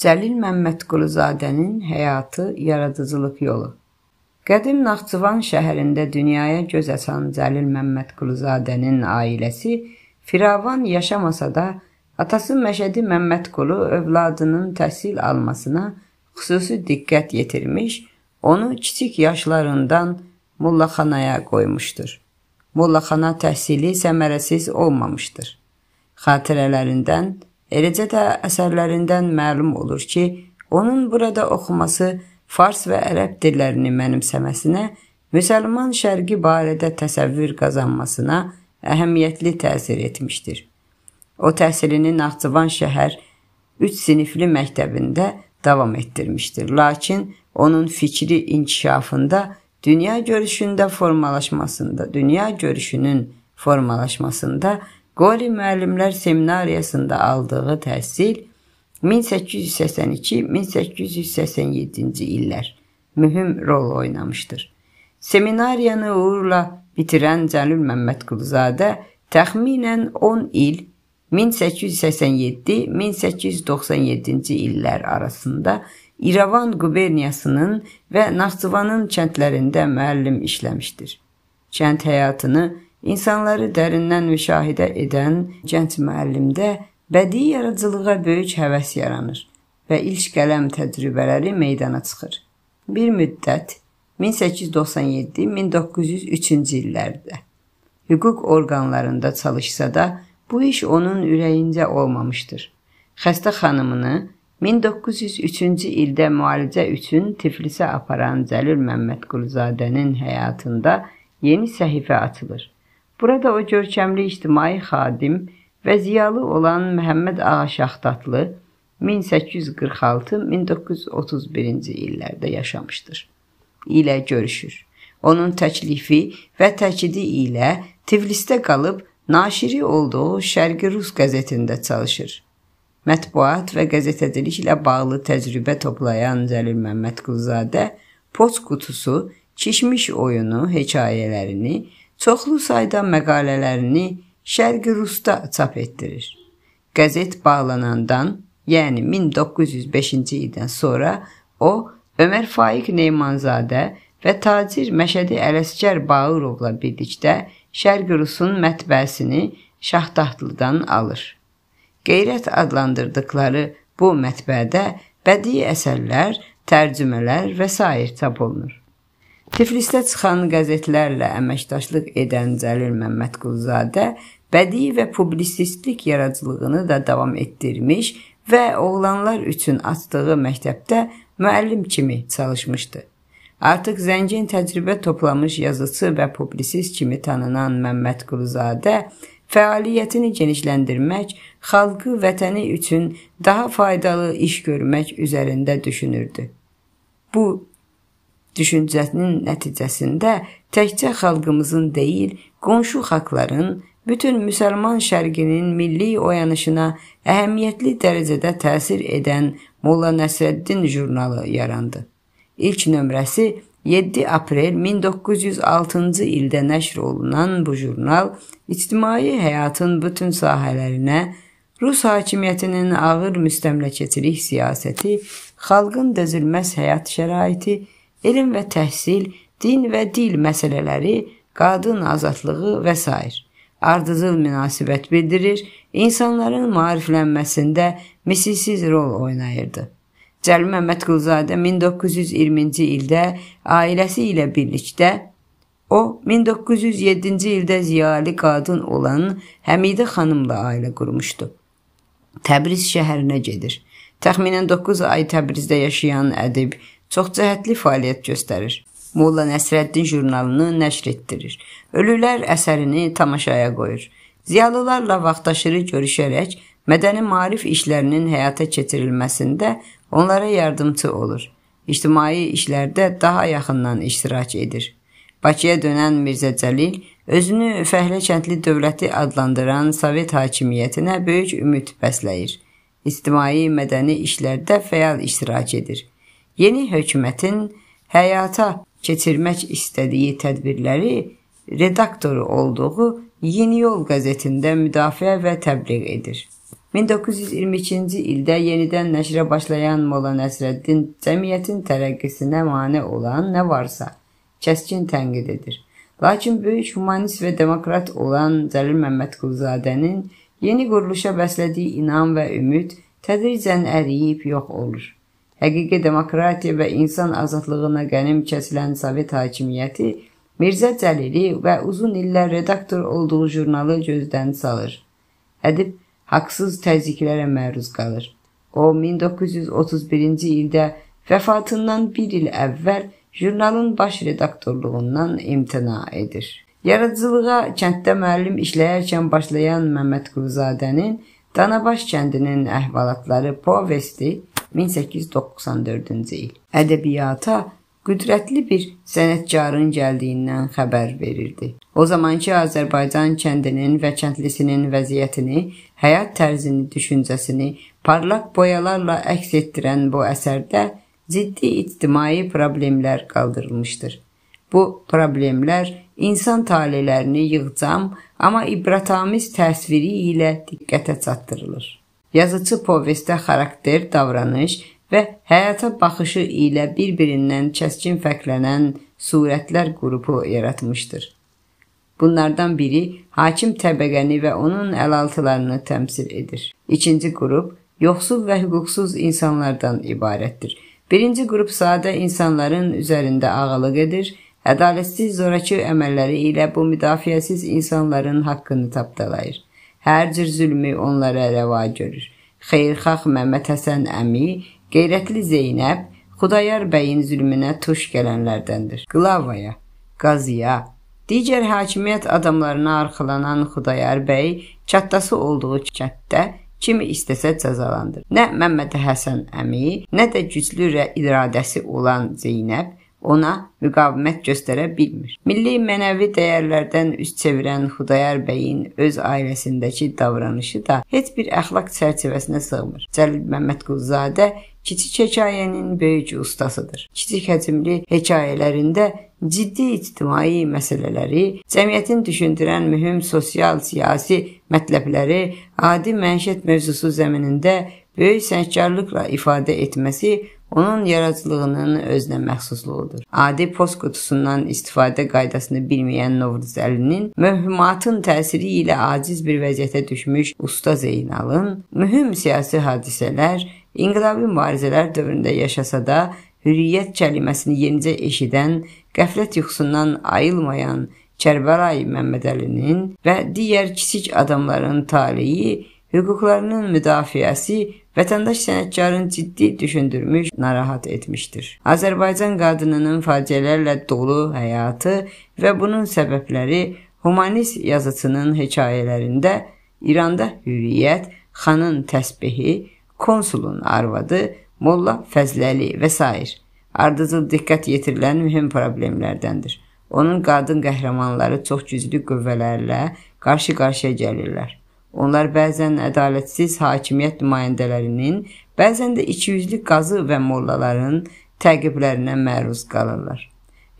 Cəlil Məmmədquluzadənin həyatı, yaradıcılıq yolu. Qədim Naxçıvan şəhərində dünyaya göz açan Cəlil Məmmədquluzadənin ailəsi firavan yaşamasa da, atası Məşədi Məmmədqulu övladının təhsil almasına xüsusi diqqət yetirmiş, onu kiçik yaşlarından mullaxanaya qoymuşdur. Mullaxana təhsili səmərəsiz olmamışdır. Xatirələrindən Eləcə də əsərlərindən məlum olur ki, onun burada oxuması fars və ərəb dillərini mənimsəməsinə, müsəlman şərqi barədə təsəvvür qazanmasına əhəmiyyətli təsir etmişdir. O təhsilini Naxçıvan şəhər 3 sinifli məktəbində davam etdirmişdir. Lakin onun fikri inkişafında, dünya görüşündə formalaşmasında, dünya görüşünün formalaşmasında Qori müəllimlər seminariyasında aldığı təhsil 1882-1887-ci illər mühüm rol oynamışdır. Seminariyanı uğurla bitirən Cəlil Məmmədquluzadə təxminən 10 il 1887-1897-ci illər arasında İrəvan quberniyasının və Naxçıvanın kəndlərində müəllim işləmişdir. Kənd həyatını İnsanları dərindən müşahidə edən gənc müəllimdə bədii yaradıcılığa böyük həvəs yaranır və ilk qələm təcrübələri meydana çıxır. Bir müddət 1897-1903-cü illərdə hüquq orqanlarında çalışsa da bu iş onun ürəyincə olmamışdır. Xəstə xanımını 1903-cü ildə müalicə üçün Tiflisə aparan Cəlil Məmmədquluzadənin həyatında yeni səhifə açılır. Burada o görkəmli ictimai xadim və ziyalı olan Məhəmməd Ağa Şaxtatlı 1846-1931-ci illərdə yaşamışdır. ilə görüşür. Onun təklifi və təkidi ilə Tiflisdə qalıb naşiri olduğu Şərqi Rus qəzetində çalışır. Mətbuat və qəzetəciliklə bağlı təcrübə toplayan Cəlil Məmmədquluzadə Poç qutusu, Çişmiş oyunu hekayələrini çoxlu sayda məqalələrini Şərqi Rusda çap etdirir. Qəzet bağlanandan, yəni 1905-ci ildən sonra o Ömər Faiq Neymanzadə və tacir Məşədi Ələsgər Bağırovla birlikdə Şərqi Rusun mətbəəsini Şahdahlıdan alır. Qeyrət adlandırdıqları bu mətbəədə bədii əsərlər, tərcümələr və sair çap olunur. Tiflisdə çıxan qəzetlərlə əməkdaşlıq edən Cəlil Məmmədquluzadə bədii və publisistlik yaradıcılığını da davam etdirmiş və oğlanlar üçün açdığı məktəbdə müəllim kimi çalışmışdı. Artıq zəngin təcrübə toplamış yazıçı və publisist kimi tanınan Məmməd Quluzadə fəaliyyətini genişləndirmək, xalqı vətəni üçün daha faydalı iş görmək üzərində düşünürdü. Bu düşüncəsinin nəticəsində təkcə xalqımızın deyil, qonşu xalqların, bütün müsəlman şərqinin milli oyanışına əhəmiyyətli dərəcədə təsir edən Molla Nəsrəddin jurnalı yarandı. İlk nömrəsi 7 aprel 1906-cı ildə nəşr olunan bu jurnal ictimai həyatın bütün sahələrinə, Rus hakimiyyətinin ağır müstəmləkəçilik siyasəti, xalqın dözülməz həyat şəraiti, elm və təhsil, din və dil məsələləri, qadın azadlığı və s. ardıcıl münasibət bildirir, insanların maariflənməsində misilsiz rol oynayırdı. Cəlil Məmmədquluzadə 1920-ci ildə ailəsi ilə birlikdə o 1907-ci ildə ziyalı qadın olan Həmidə xanımla ailə qurmuşdu. Təbriz şəhərinə gedir. Təxminən 9 ay Təbrizdə yaşayan ədib çoxcəhətli fəaliyyət göstərir. Molla Nəsrəddin jurnalını nəşr etdirir. Ölülər əsərini tamaşaya qoyur. Ziyalılarla vaxtaşırı görüşərək mədəni maarif işlərinin həyata keçirilməsində onlara yardımçı olur. İctimai işlərdə daha yaxından iştirak edir. Bakıya dönən Mirzə Cəlil özünü Fəhlə kəndli dövləti adlandıran Sovet hakimiyyətinə böyük ümid bəsləyir. İctimai mədəni işlərdə fəal iştirak edir yeni hökumətin həyata keçirmək istədiyi tədbirləri redaktoru olduğu Yeni Yol qəzetində müdafiə və təbliğ edir. 1922-ci ildə yenidən nəşrə başlayan Molla Nəsrəddin cəmiyyətin tərəqqisinə mane olan nə varsa kəskin tənqid edir. Lakin böyük humanist və demokrat olan Cəlil Məmmədquluzadənin yeni quruluşa bəslədiyi inam və ümid tədricən əriyib yox olur həqiqi demokratiya və insan azadlığına qənim kəsilən Sovet hakimiyyəti Mirzə Cəlili və uzun illər redaktor olduğu jurnalı gözdən salır. Ədib haqsız təzyiqlərə məruz qalır. O 1931-ci ildə vəfatından bir il əvvəl jurnalın baş redaktorluğundan imtina edir. Yaradıcılığa kənddə müəllim işləyərkən başlayan Məmməd Quluzadənin Danabaş kəndinin əhvalatları povesti 1894-cü il. Ədəbiyyata qüdrətli bir sənətkarın gəldiyindən xəbər verirdi. O zamanki Azərbaycan kəndinin və kəndlisinin vəziyyətini, həyat tərzini, düşüncəsini parlaq boyalarla əks etdirən bu əsərdə ciddi ictimai problemlər qaldırılmışdır. Bu problemlər insan taleylərini yığcam, amma ibrətamiz təsviri ilə diqqətə çatdırılır. Yazıcı povestdə xarakter, davranış və həyata baxışı ilə bir-birindən kəskin fərqlənən surətlər qrupu yaratmışdır. Bunlardan biri hakim təbəqəni və onun əlaltılarını təmsil edir. İkinci qrup yoxsul və hüquqsuz insanlardan ibarətdir. Birinci qrup sadə insanların üzərində ağalıq edir, ədalətsiz zorakı əməlləri ilə bu müdafiəsiz insanların haqqını tapdalayır. Hər cür zülmü onlara rəva görür. Xeyirxah Məmməd Həsən əmi, qeyrətli Zeynəb, Xudayar bəyin zülmünə tuş gələnlərdəndir. Qlavaya, Qaziya, digər hakimiyyət adamlarına arxalanan Xudayar bəy çatdası olduğu kənddə kimi istəsə cəzalandır. Nə Məmməd Həsən əmi, nə də güclü iradəsi olan Zeynəb ona müqavimət göstərə bilmir. Milli mənəvi dəyərlərdən üz çevirən Xudayar bəyin öz ailəsindəki davranışı da heç bir əxlaq çərçivəsinə sığmır. Cəlil Məmmədquluzadə kiçik hekayənin böyük ustasıdır. Kiçik həcmli hekayələrində ciddi ictimai məsələləri, cəmiyyətin düşündürən mühüm sosial-siyasi mətləbləri adi məişət mövzusu zəminində böyük sənətkarlıqla ifadə etməsi onun yaradıcılığının özünə məxsusluğudur. Adi post qutusundan istifadə qaydasını bilməyən Novruz Əlinin mövhumatın təsiri ilə aciz bir vəziyyətə düşmüş usta Zeynalın mühüm siyasi hadisələr, inqilabi mübarizələr dövründə yaşasa da hürriyyət kəliməsini yenicə eşidən, qəflət yuxusundan ayılmayan Kərbəlayi Məmmədəlinin və digər kiçik adamların taleyi, hüquqlarının müdafiəsi Vətəndaş sənətkarın ciddi düşündürmüş, narahat etmişdir. Azərbaycan qadınının faciələrlə dolu həyatı və bunun səbəbləri humanist yazıçının hekayələrində İranda hürriyyət, xanın təsbehi, konsulun arvadı, molla Fəzləli və s. ardıcıl diqqət yetirilən mühüm problemlərdəndir. Onun qadın qəhrəmanları çox güclü qüvvələrlə qarşı-qarşıya gəlirlər. Onlar bəzən ədalətsiz hakimiyyət nümayəndələrinin, bəzən də ikiyüzlü qazı və mollaların təqiblərinə məruz qalırlar.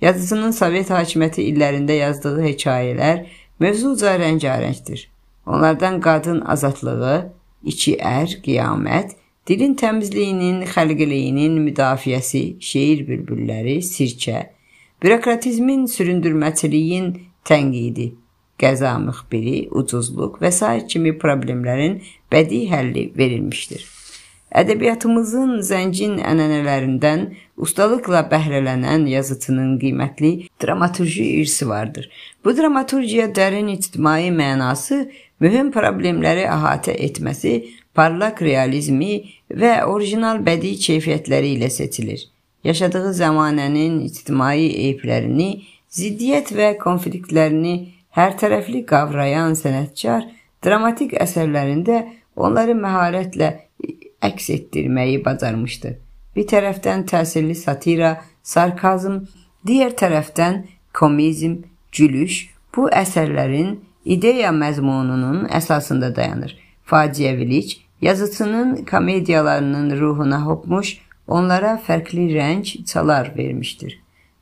Yazıcının Sovet hakimiyyəti illərində yazdığı hekayələr mövzuca rəngarəngdir. Onlardan qadın azadlığı, iki ər, qiyamət, dilin təmizliyinin, xəlqiliyinin müdafiəsi, şeir bülbülləri, sirkə, bürokratizmin, süründürməçiliyin tənqidi, qəza müxbiri, ucuzluq və s. kimi problemlərin bədii həlli verilmişdir. Ədəbiyyatımızın zəngin ənənələrindən ustalıqla bəhrələnən yazıçının qiymətli dramaturji irsi vardır. Bu dramaturgiya dərin ictimai mənası, mühüm problemləri əhatə etməsi, parlaq realizmi və orijinal bədii keyfiyyətləri ilə seçilir. Yaşadığı zəmanənin ictimai eyiblərini, ziddiyyət və konfliktlərini hər tərəfli qavrayan sənətkar dramatik əsərlərində onları məharətlə əks etdirməyi bacarmışdı. Bir tərəfdən təsirli satira, sarkazm, digər tərəfdən komizm, gülüş bu əsərlərin ideya məzmununun əsasında dayanır. Faciəvilik yazıçının komediyalarının ruhuna hopmuş, onlara fərqli rəng, çalar vermişdir.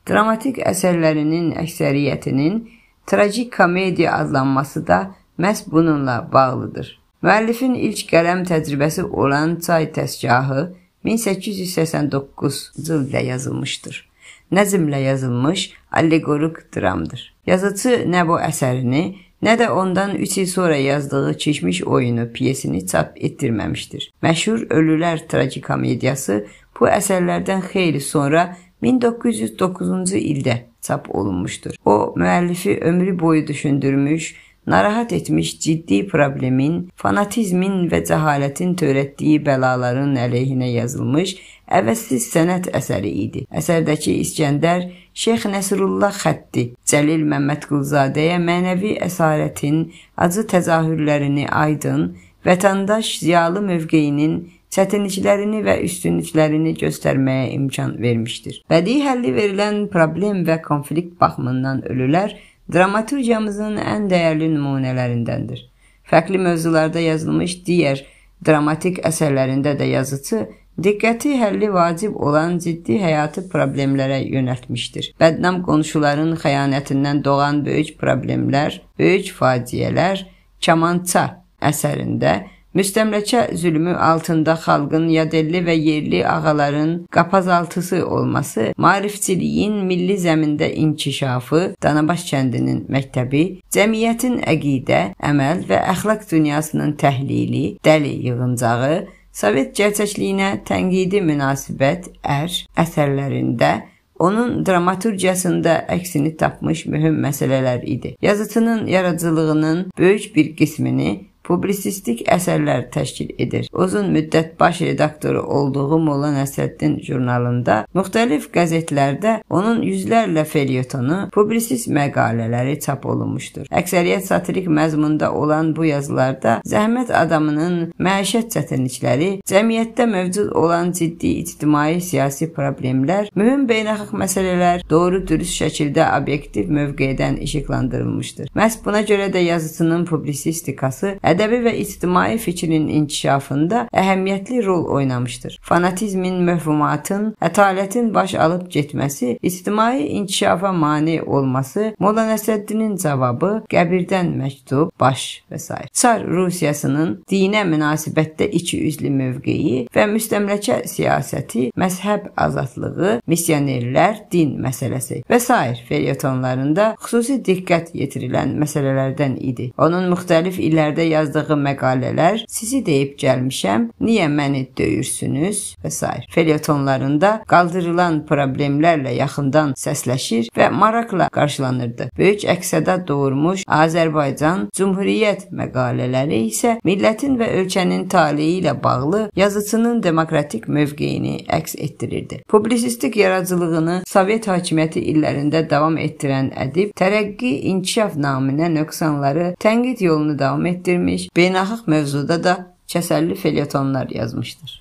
Dramatik əsərlərinin əksəriyyətinin trajikomediya adlanması da məhz bununla bağlıdır. Müəllifin ilk qələm təcrübəsi olan Çay Təsgahı 1889-cu ildə yazılmışdır. Nəzmlə yazılmış alleqorik dramdır. Yazıcı nə bu əsərini, nə də ondan 3 il sonra yazdığı Çişmiş oyunu piyesini çap etdirməmişdir. Məşhur Ölülər trajikomediyası bu əsərlərdən xeyli sonra 1909-cu ildə çap olunmuştur. O müəllifi ömrü boyu düşündürmüş, narahat etmiş ciddi problemin, fanatizmin və cəhalətin törətdiyi bəlaların əleyhinə yazılmış əvəzsiz sənət əsəri idi. Əsərdəki İskəndər Şeyx Nəsrullah xətti Cəlil Məmmədqulzadəyə mənəvi əsarətin acı təzahürlərini aydın, vətəndaş ziyalı mövqeyinin çətinliklərini və üstünlüklərini göstərməyə imkan vermişdir. Bədii həlli verilən problem və konflikt baxımından ölülər dramaturgiyamızın ən dəyərli nümunələrindəndir. Fərqli mövzularda yazılmış digər dramatik əsərlərində də yazıcı diqqəti həlli vacib olan ciddi həyatı problemlərə yönəltmişdir. Bədnam qonşuların xəyanətindən doğan böyük problemlər, böyük faciələr Kamança əsərində Müstəmləkə zülmü altında xalqın yadelli və yerli ağaların qapazaltısı olması, maarifçiliyin milli zəmində inkişafı, Danabaş kəndinin məktəbi, cəmiyyətin əqidə, əməl və əxlaq dünyasının təhlili, dəli yığıncağı, Sovet gerçəkliyinə tənqidi münasibət ər əsərlərində onun dramaturgiyasında əksini tapmış mühüm məsələlər idi. Yazıçının yaradıcılığının böyük bir qismini publisistik əsərlər təşkil edir. Uzun müddət baş redaktoru olduğu Molla Nəsrəddin jurnalında müxtəlif qəzetlərdə onun yüzlərlə felyetonu, publisist məqalələri çap olunmuşdur. Əksəriyyət satirik məzmunda olan bu yazılarda zəhmət adamının məişət çətinlikləri, cəmiyyətdə mövcud olan ciddi ictimai-siyasi problemlər, mühüm beynəlxalq məsələlər doğru-dürüst şəkildə obyektiv mövqedən işıqlandırılmışdır. Məhz buna görə də yazısının publisistikası ədə ədəbi və ictimai fikrin inkişafında əhəmiyyətli rol oynamışdır. Fanatizmin, mövhumatın, ətalətin baş alıb getməsi, ictimai inkişafa mane olması, Molla Nəsrəddinin cavabı, qəbirdən məktub, baş və s. Çar Rusiyasının dinə münasibətdə ikiyüzlü mövqeyi və müstəmləkə siyasəti, məzhəb azadlığı, missionerlər, din məsələsi və s. felyetonlarında xüsusi diqqət yetirilən məsələlərdən idi. Onun müxtəlif illərdə yazdığı yazdığı məqalələr sizi deyib gəlmişəm, niyə məni döyürsünüz və s. felyetonlarında qaldırılan problemlərlə yaxından səsləşir və maraqla qarşılanırdı. Böyük əksəda doğurmuş Azərbaycan Cümhuriyyət məqalələri isə millətin və ölkənin taleyi ilə bağlı yazıçının demokratik mövqeyini əks etdirirdi. Publisistik yaradıcılığını Sovet hakimiyyəti illərində davam etdirən ədib tərəqqi inkişaf naminə nöqsanları tənqid yolunu davam etdirmiş edilmiş beynəlxalq mövzuda da kəsərli felyetonlar yazmışdır.